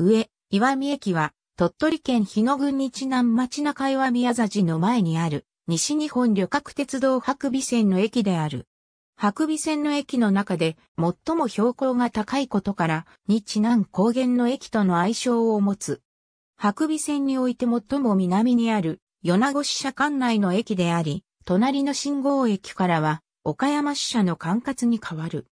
上、岩見駅は、鳥取県日野郡日南町中岩見座寺の前にある、西日本旅客鉄道白尾線の駅である。白尾線の駅の中で最も標高が高いことから、日南高原の駅との相性を持つ。白尾線において最も南にある、米子支社管内の駅であり、隣の信号駅からは、岡山支社の管轄に変わる。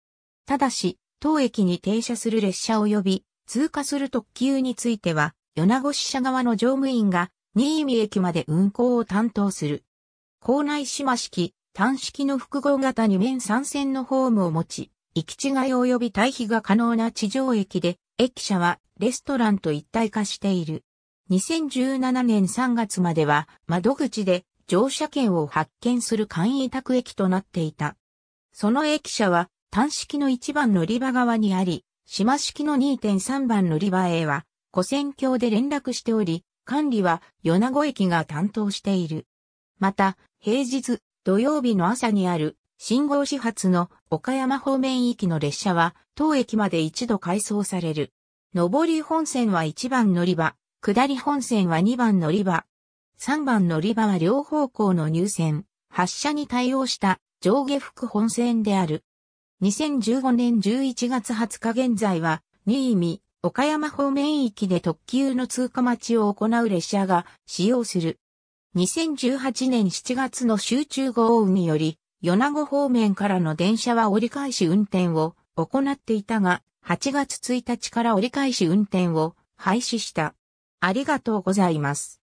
ただし、当駅に停車する列車及び、通過する特急については、米子支社側の乗務員が新見駅まで運行を担当する。校内島式、単式の複合型2面3線のホームを持ち、行き違い及び退避が可能な地上駅で、駅舎はレストランと一体化している。2017年3月までは窓口で乗車券を発券する簡易宅駅となっていた。その駅舎は単式の一番乗り場側にあり、島式の2.3番乗り場へは、古戦橋で連絡しており、管理は米子駅が担当している。また、平日、土曜日の朝にある、信号始発の岡山方面行きの列車は、当駅まで一度改装される。上り本線は1番乗り場、下り本線は2番乗り場。3番乗り場は両方向の入線、発車に対応した上下副本線である。2015年11月20日現在は、新見、岡山方面域で特急の通過待ちを行う列車が使用する。2018年7月の集中豪雨により、米子方面からの電車は折り返し運転を行っていたが、8月1日から折り返し運転を廃止した。ありがとうございます。